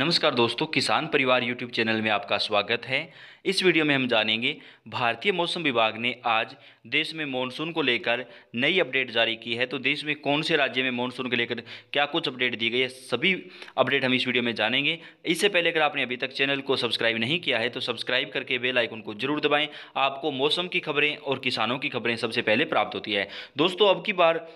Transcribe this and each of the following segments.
नमस्कार दोस्तों किसान परिवार यूट्यूब चैनल में आपका स्वागत है इस वीडियो में हम जानेंगे भारतीय मौसम विभाग ने आज देश में मॉनसून को लेकर नई अपडेट जारी की है तो देश में कौन से राज्य में मॉनसून को लेकर क्या कुछ अपडेट दी गई है सभी अपडेट हम इस वीडियो में जानेंगे इससे पहले अगर आपने अभी तक चैनल को सब्सक्राइब नहीं किया है तो सब्सक्राइब करके बेलाइकन को जरूर दबाएँ आपको मौसम की खबरें और किसानों की खबरें सबसे पहले प्राप्त होती है दोस्तों अब की बार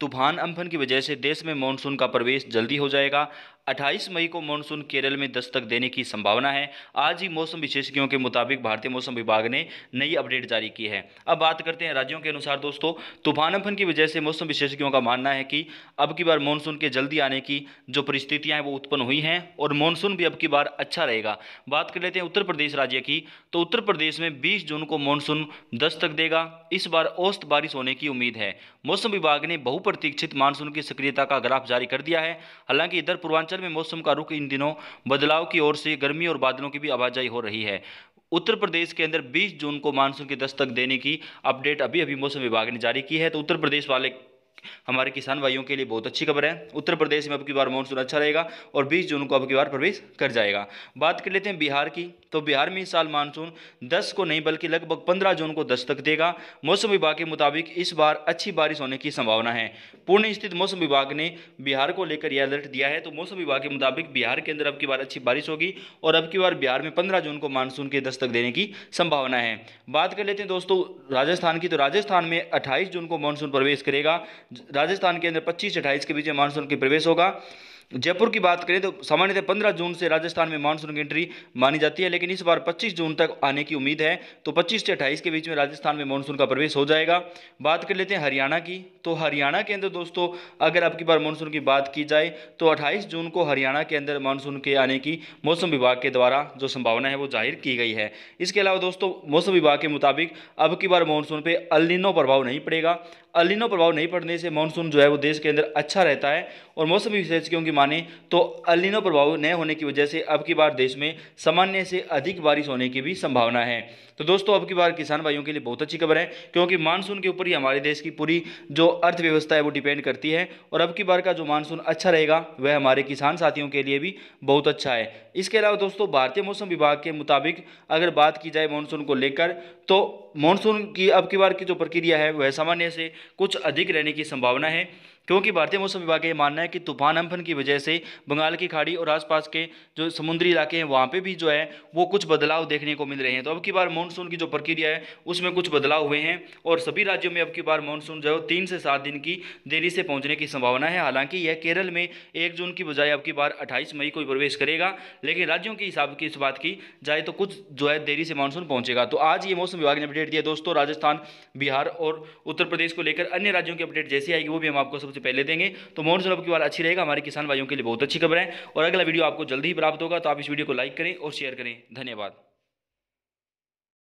तूफान अम्फन की वजह से देश में मानसून का प्रवेश जल्दी हो जाएगा 28 मई को मानसून केरल में दस्तक देने की संभावना है आज ही मौसम विशेषज्ञों के मुताबिक भारतीय मौसम विभाग ने नई अपडेट जारी की है अब बात करते हैं राज्यों के अनुसार दोस्तों तूफान अम्फन की वजह से मौसम विशेषज्ञों का मानना है कि अब की बार मानसून के जल्दी आने की जो परिस्थितियाँ हैं वो उत्पन्न हुई हैं और मानसून भी अब की बार अच्छा रहेगा बात कर लेते हैं उत्तर प्रदेश राज्य की तो उत्तर प्रदेश में बीस जून को मानसून दस्तक देगा इस बार औस्त बारिश होने की उम्मीद है मौसम विभाग ने बहुप्रतीक्षित मानसून की सक्रियता का ग्राफ जारी कर दिया है हालांकि इधर पूर्वांचल पूर्वांचल में मौसम का रुख इन दिनों बदलाव की ओर से गर्मी और बादलों की भी आवाजाही हो रही है उत्तर प्रदेश के अंदर 20 जून को मानसून की दस्तक देने की अपडेट अभी अभी मौसम विभाग ने जारी की है तो उत्तर प्रदेश वाले हमारे किसान भाइयों के लिए बहुत अच्छी खबर है उत्तर प्रदेश में अब की बार मानसून अच्छा रहेगा और बीस जून को अब की बार प्रवेश कर जाएगा बात कर लेते हैं बिहार की तो बिहार में इस साल मानसून दस को नहीं बल्कि लगभग पंद्रह जून को तक देगा मौसम विभाग के मुताबिक इस बार अच्छी बारिश होने की संभावना है पुणे स्थित मौसम विभाग ने बिहार को लेकर यह अलर्ट दिया है तो मौसम विभाग के मुताबिक बिहार के अंदर अब की बार अच्छी बारिश होगी और अब की बार बिहार में पंद्रह जून को मानसून के दस तक देने की संभावना है बात कर लेते हैं दोस्तों राजस्थान की तो राजस्थान में अट्ठाईस जून को मानसून प्रवेश करेगा राजस्थान के अंदर पच्चीस से अट्ठाईस के बीच में मानसून के प्रवेश होगा जयपुर की बात करें तो सामान्यतः पंद्रह जून से राजस्थान में मानसून की एंट्री मानी जाती है लेकिन इस बार पच्चीस जून तक आने की उम्मीद है तो पच्चीस से अट्ठाईस के बीच में राजस्थान में मानसून का प्रवेश हो जाएगा बात कर लेते हैं हरियाणा की तो हरियाणा के अंदर दोस्तों अगर आपकी बार मानसून की बात की जाए तो अट्ठाईस जून को हरियाणा के अंदर मानसून के आने की मौसम विभाग के द्वारा जो संभावना है वो जाहिर की गई है इसके अलावा दोस्तों मौसम विभाग के मुताबिक अब की बार मानसून पर अलिनो प्रभाव नहीं पड़ेगा अलिनो प्रभाव नहीं पड़ने से मानसून जो है वो देश के अंदर अच्छा रहता है और मौसम विशेषज्ञों की माने तो अलिनो प्रभाव न होने की वजह से अब की बार देश में सामान्य से अधिक बारिश होने की भी संभावना है तो दोस्तों अब की बार किसान भाइयों के लिए बहुत अच्छी खबर है क्योंकि मानसून के ऊपर ही हमारे देश की पूरी जो अर्थव्यवस्था है वो डिपेंड करती है और अब की बार का जो मानसून अच्छा रहेगा वह हमारे किसान साथियों के लिए भी बहुत अच्छा है इसके अलावा दोस्तों भारतीय मौसम विभाग के मुताबिक अगर बात की जाए मानसून को लेकर तो मानसून की अब की बार की जो प्रक्रिया है वह सामान्य से कुछ अधिक रहने की संभावना है क्योंकि भारतीय मौसम विभाग का ये मानना है कि तूफान अम्फन की वजह से बंगाल की खाड़ी और आसपास के जो समुद्री इलाके हैं वहाँ पर भी जो है वो कुछ बदलाव देखने को मिल रहे हैं तो अब की बार मानसून की जो प्रक्रिया है उसमें कुछ बदलाव हुए हैं और सभी राज्यों में अब की बार मानसून जो है तीन से सात दिन की देरी से पहुँचने की संभावना है हालांकि यह केरल में एक जून की बजाय अब की बार अट्ठाईस मई को प्रवेश करेगा लेकिन राज्यों के हिसाब की इस बात की जाए तो कुछ जो है देरी से मानसून पहुँचेगा तो आज ये मौसम विभाग ने अपडेट दिया दोस्तों राजस्थान बिहार और उत्तर प्रदेश को लेकर अन्य राज्यों की अपडेट जैसी आएगी वो भी हम आपको सबसे सबसे पहले देंगे तो मोहन अब की बार अच्छी रहेगा हमारे किसान भाइयों के लिए बहुत अच्छी खबर है और अगला वीडियो आपको जल्दी ही प्राप्त होगा तो आप इस वीडियो को लाइक करें और शेयर करें धन्यवाद